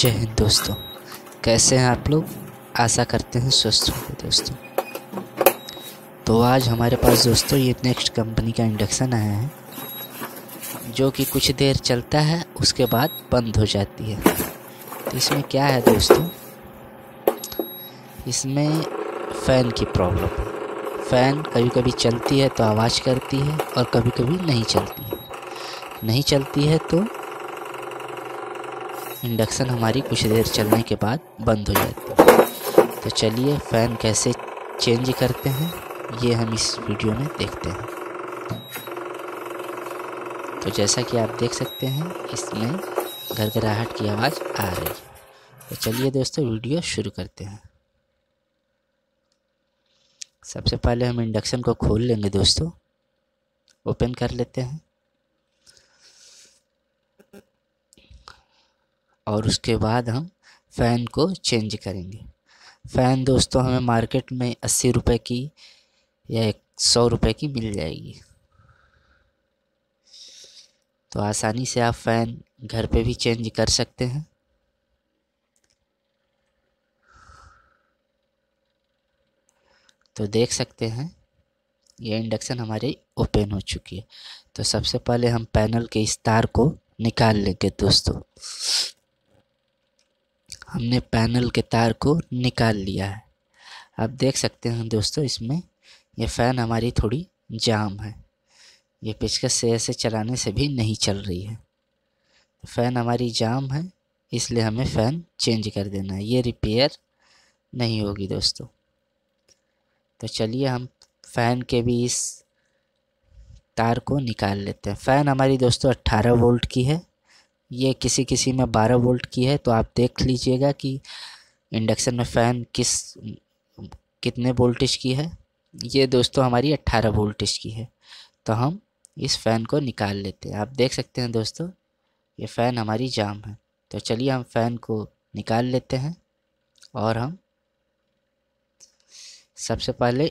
जय हिंद दोस्तों कैसे हैं आप लोग आशा करते हैं स्वस्थ होंगे दोस्तों तो आज हमारे पास दोस्तों ये नेक्स्ट कंपनी का इंडक्शन आया है जो कि कुछ देर चलता है उसके बाद बंद हो जाती है तो इसमें क्या है दोस्तों इसमें फ़ैन की प्रॉब्लम है फ़ैन कभी कभी चलती है तो आवाज़ करती है और कभी कभी नहीं चलती है नहीं चलती है तो इंडक्शन हमारी कुछ देर चलने के बाद बंद हो जाती है तो चलिए फ़ैन कैसे चेंज करते हैं ये हम इस वीडियो में देखते हैं तो जैसा कि आप देख सकते हैं इसमें घरघराहट की आवाज़ आ रही है तो चलिए दोस्तों वीडियो शुरू करते हैं सबसे पहले हम इंडक्शन को खोल लेंगे दोस्तों ओपन कर लेते हैं और उसके बाद हम फ़ैन को चेंज करेंगे फ़ैन दोस्तों हमें मार्केट में अस्सी रुपये की या एक सौ रुपये की मिल जाएगी तो आसानी से आप फ़ैन घर पे भी चेंज कर सकते हैं तो देख सकते हैं ये इंडक्शन हमारी ओपन हो चुकी है तो सबसे पहले हम पैनल के इस तार को निकाल लेंगे दोस्तों हमने पैनल के तार को निकाल लिया है आप देख सकते हैं दोस्तों इसमें यह फ़ैन हमारी थोड़ी जाम है ये पिचकस से ऐसे चलाने से भी नहीं चल रही है फ़ैन हमारी जाम है इसलिए हमें फ़ैन चेंज कर देना है ये रिपेयर नहीं होगी दोस्तों तो चलिए हम फ़ैन के भी इस तार को निकाल लेते हैं फ़ैन हमारी दोस्तों 18 वोल्ट की है ये किसी किसी में बारह वोल्ट की है तो आप देख लीजिएगा कि इंडक्शन में फ़ैन किस कितने वोल्टेज की है ये दोस्तों हमारी अट्ठारह वोल्टेज की है तो हम इस फ़ैन को निकाल लेते हैं आप देख सकते हैं दोस्तों ये फ़ैन हमारी जाम है तो चलिए हम फ़ैन को निकाल लेते हैं और हम सबसे पहले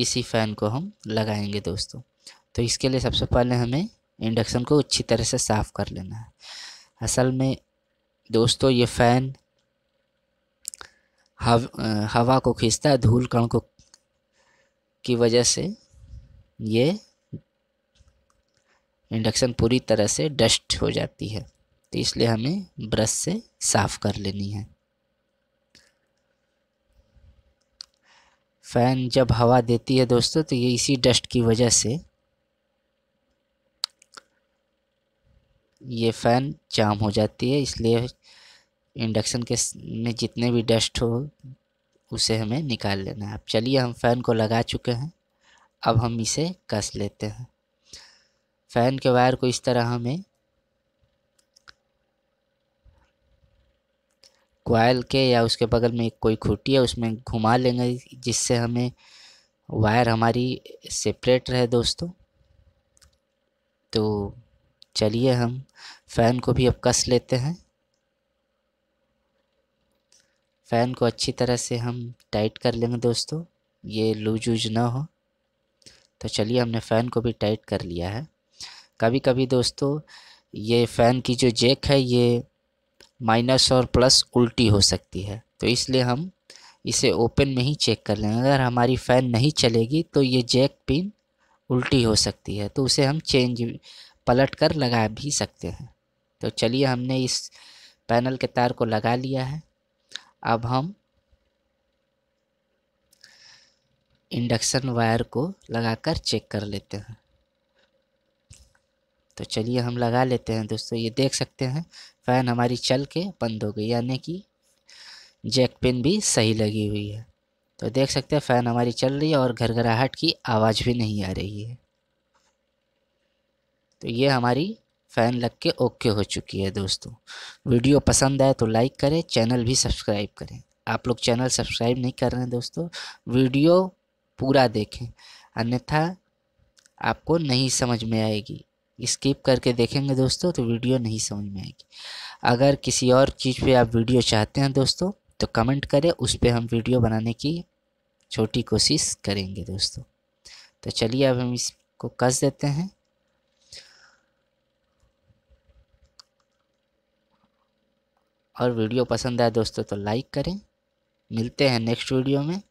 इसी फ़ैन को हम लगाएंगे दोस्तों तो इसके लिए सबसे पहले हमें इंडक्शन को अच्छी तरह से साफ़ कर लेना है असल में दोस्तों ये फ़ैन हव, हवा को खींचता है धूल कण को की वजह से ये इंडक्शन पूरी तरह से डस्ट हो जाती है तो इसलिए हमें ब्रश से साफ़ कर लेनी है फ़ैन जब हवा देती है दोस्तों तो ये इसी डस्ट की वजह से ये फ़ैन जाम हो जाती है इसलिए इंडक्शन के में जितने भी डस्ट हो उसे हमें निकाल लेना है अब चलिए हम फ़ैन को लगा चुके हैं अब हम इसे कस लेते हैं फ़ैन के वायर को इस तरह हमें क्वाइल के या उसके बगल में कोई खूटी है उसमें घुमा लेंगे जिससे हमें वायर हमारी सेपरेट रहे दोस्तों तो चलिए हम फ़ैन को भी अब कस लेते हैं फ़ैन को अच्छी तरह से हम टाइट कर लेंगे दोस्तों ये लूज वूज ना हो तो चलिए हमने फ़ैन को भी टाइट कर लिया है कभी कभी दोस्तों ये फ़ैन की जो जेक है ये माइनस और प्लस उल्टी हो सकती है तो इसलिए हम इसे ओपन में ही चेक कर लेंगे अगर हमारी फ़ैन नहीं चलेगी तो ये जैक पिन उल्टी हो सकती है तो उसे हम चेंज पलट कर लगा भी सकते हैं तो चलिए हमने इस पैनल के तार को लगा लिया है अब हम इंडक्शन वायर को लगाकर चेक कर लेते हैं तो चलिए हम लगा लेते हैं दोस्तों ये देख सकते हैं फ़ैन हमारी चल के बंद हो गई यानी कि जैक पिन भी सही लगी हुई है तो देख सकते हैं फ़ैन हमारी चल रही है और घरघराहट की आवाज़ भी नहीं आ रही है तो ये हमारी फ़ैन लग के ओके हो चुकी है दोस्तों वीडियो पसंद आए तो लाइक करें चैनल भी सब्सक्राइब करें आप लोग चैनल सब्सक्राइब नहीं कर रहे हैं दोस्तों वीडियो पूरा देखें अन्यथा आपको नहीं समझ में आएगी स्किप करके देखेंगे दोस्तों तो वीडियो नहीं समझ में आएगी अगर किसी और चीज़ पे आप वीडियो चाहते हैं दोस्तों तो कमेंट करें उस पर हम वीडियो बनाने की छोटी कोशिश करेंगे दोस्तों तो चलिए अब हम इसको कस देते हैं और वीडियो पसंद आए दोस्तों तो लाइक करें मिलते हैं नेक्स्ट वीडियो में